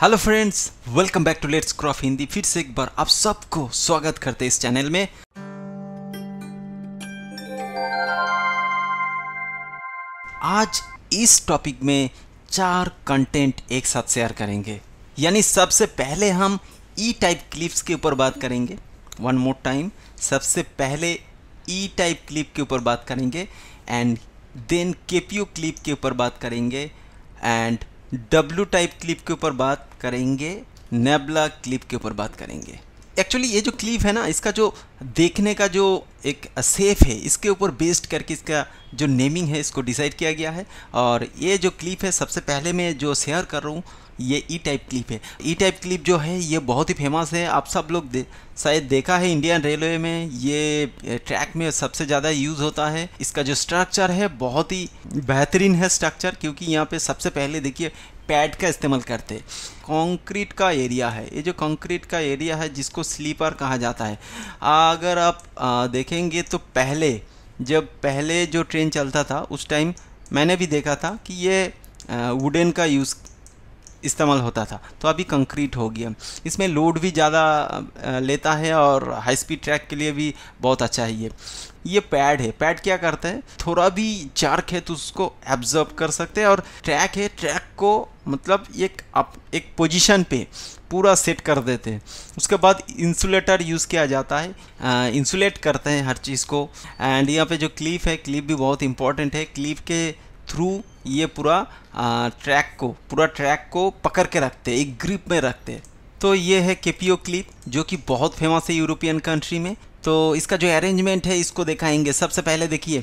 hello friends welcome back to let's क्रॉफ हिंदी फिर से एक बार आप सबको स्वागत करते हैं इस चैनल में आज इस टॉपिक में चार कंटेंट एक साथ शेयर करेंगे यानी सबसे पहले हम ई टाइप क्लिप्स के ऊपर बात करेंगे वन मोर टाइम सबसे पहले ई टाइप क्लिप के ऊपर बात करेंगे एंड देन केपीओ क्लिप के ऊपर बात करेंगे एंड डब्लू टाइप क्लिप के ऊपर बात करेंगे नेबला क्लिप के ऊपर बात करेंगे एक्चुअली ये जो क्लिप है ना इसका जो देखने का जो एक सेफ है इसके ऊपर बेस्ड करके इसका जो नेमिंग है इसको डिसाइड किया गया है और ये जो क्लिप है सबसे पहले मैं जो शेयर कर रहा हूँ ये ई टाइप क्लिप है ई टाइप क्लिप जो है ये बहुत ही फेमस है आप सब लोग दे, शायद देखा है इंडियन रेलवे में ये ट्रैक में सबसे ज़्यादा यूज़ होता है इसका जो स्ट्रक्चर है बहुत ही बेहतरीन है स्ट्रक्चर क्योंकि यहाँ पे सबसे पहले देखिए पैड का इस्तेमाल करते कंक्रीट का एरिया है ये जो कंक्रीट का एरिया है जिसको स्लीपर कहा जाता है अगर आप आ, देखेंगे तो पहले जब पहले जो ट्रेन चलता था उस टाइम मैंने भी देखा था कि ये वुडन का यूज़ इस्तेमाल होता था तो अभी कंक्रीट हो गया इसमें लोड भी ज़्यादा लेता है और हाई स्पीड ट्रैक के लिए भी बहुत अच्छा है ये ये पैड है पैड क्या करता है थोड़ा भी चार्क है तो उसको एब्जर्व कर सकते हैं और ट्रैक है ट्रैक को मतलब एक अप एक पोजीशन पे पूरा सेट कर देते हैं उसके बाद इंसुलेटर यूज़ किया जाता है इंसुलेट करते हैं हर चीज़ को एंड यहाँ पे जो क्लिप है क्लिप भी बहुत इंपॉर्टेंट है क्लिप के थ्रू ये पूरा ट्रैक को पूरा ट्रैक को पकड़ के रखते हैं एक ग्रिप में रखते हैं तो ये है केपियो क्लिप जो कि बहुत फेमस है यूरोपियन कंट्री में तो इसका जो अरेंजमेंट है इसको दिखाएंगे सबसे पहले देखिए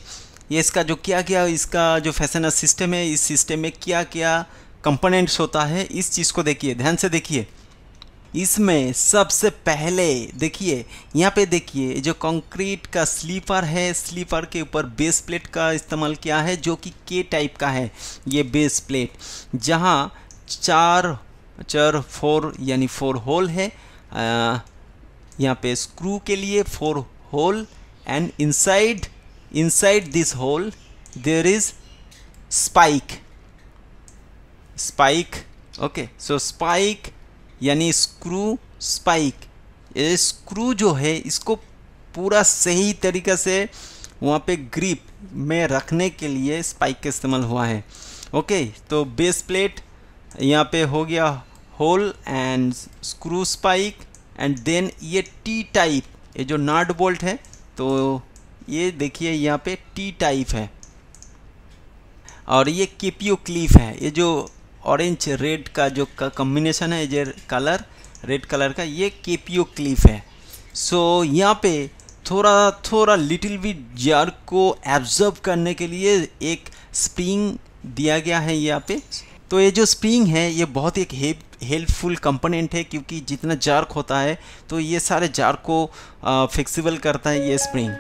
ये इसका जो क्या क्या इसका जो फैशन सिस्टम है इस सिस्टम में क्या क्या कंपोनेंट्स होता है इस चीज़ को देखिए ध्यान से देखिए इसमें सबसे पहले देखिए यहाँ पे देखिए जो कंक्रीट का स्लीपर है स्लीपर के ऊपर बेस प्लेट का इस्तेमाल किया है जो कि के टाइप का है ये बेस प्लेट जहाँ चार चार फोर यानी फोर होल है यहाँ पे स्क्रू के लिए four hole and inside inside this hole there is spike spike okay so spike यानी स्क्रू स्पाइक ये स्क्रू जो है इसको पूरा सही तरीक़े से वहाँ पे ग्रिप में रखने के लिए स्पाइक का इस्तेमाल हुआ है ओके तो बेस प्लेट यहाँ पे हो गया hole and screw spike and then ये टी टाइप ये जो नाट बोल्ट है तो ये देखिए यहाँ पे टी टाइप है और ये केपियो क्लीफ है ये जो ऑरेंज रेड का जो कम्बिनेशन है जे कलर रेड कलर का ये केपीओ क्लिफ है सो so, यहाँ पे थोड़ा थोड़ा लिटिल भी जार को एब्जर्व करने के लिए एक स्प्रिंग दिया गया है यहाँ पे तो ये जो स्प्रिंग है ये बहुत एक हेल्पफुल कंपोनेंट है क्योंकि जितना जार्क होता है तो ये सारे जार्क को फ्लेक्सिबल करता है ये स्प्रिंग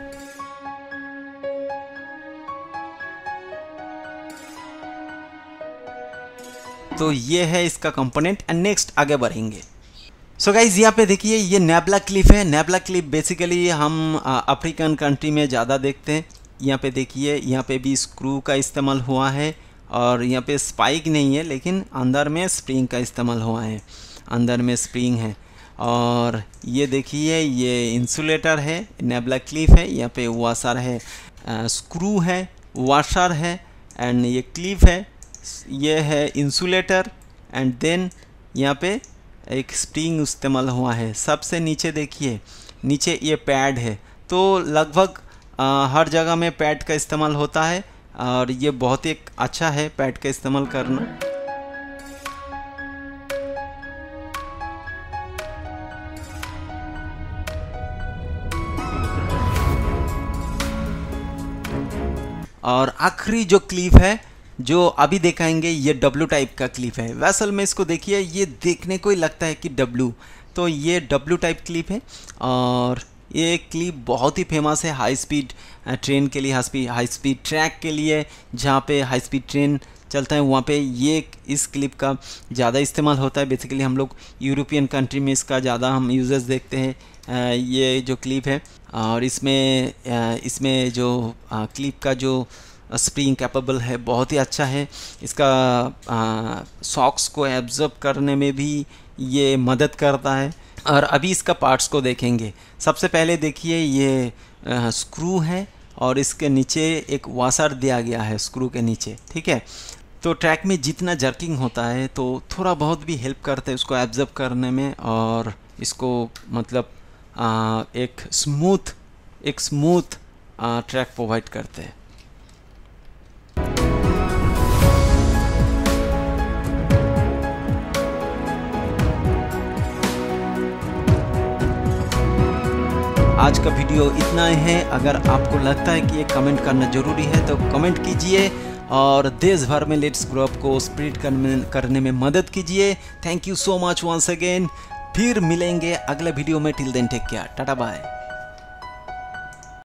तो ये है इसका कंपोनेंट एंड नेक्स्ट आगे बढ़ेंगे सो so गाइज यहाँ पे देखिए ये नेबला क्लिप है नेबला क्लिप बेसिकली हम अफ्रीकन कंट्री में ज़्यादा देखते हैं यहाँ पे देखिए यहाँ पे भी स्क्रू का इस्तेमाल हुआ है और यहाँ पे स्पाइक नहीं है लेकिन अंदर में स्प्रिंग का इस्तेमाल हुआ है अंदर में स्प्रिंग है और ये देखिए ये इंसुलेटर है नेबला क्लिप है यहाँ पे वाशर है स्क्रू है वाशर है एंड ये क्लिप है ये है इंसुलेटर एंड देन यहाँ पे एक स्प्रिंग इस्तेमाल हुआ है सबसे नीचे देखिए नीचे ये पैड है तो लगभग हर जगह में पैड का इस्तेमाल होता है और ये बहुत ही अच्छा है पैड का इस्तेमाल करना और आखिरी जो क्लिप है जो अभी देखाएंगे ये डब्लू टाइप का क्लिप है वैसल में इसको देखिए ये देखने को ही लगता है कि डब्लू तो ये डब्लू टाइप क्लिप है और ये क्लिप बहुत ही फेमस है हाई स्पीड ट्रेन के लिए high speed high speed track के लिए जहाँ पे हाई स्पीड ट्रेन चलता है वहाँ पे ये इस क्लिप का ज़्यादा इस्तेमाल होता है बेसिकली हम लोग यूरोपियन कंट्री में इसका ज़्यादा हम यूज़र्स देखते हैं ये जो क्लिप है और इसमें इसमें जो क्लिप का जो स्प्रिंग कैपेबल है बहुत ही अच्छा है इसका सॉक्स को एब्जर्व करने में भी ये मदद करता है और अभी इसका पार्ट्स को देखेंगे सबसे पहले देखिए ये स्क्रू है और इसके नीचे एक वासर दिया गया है स्क्रू के नीचे ठीक है तो ट्रैक में जितना जर्किंग होता है तो थोड़ा बहुत भी हेल्प करते हैं उसको एब्जर्व करने में और इसको मतलब आ, एक स्मूथ एक स्मूथ ट्रैक प्रोवाइड करते हैं आज का वीडियो इतना ही है अगर आपको लगता है कि ये कमेंट करना ज़रूरी है तो कमेंट कीजिए और देश भर में लेट्स ग्रो को स्प्रेड करने में मदद कीजिए thank you so much once again फिर मिलेंगे अगले वीडियो में till then take care tata bye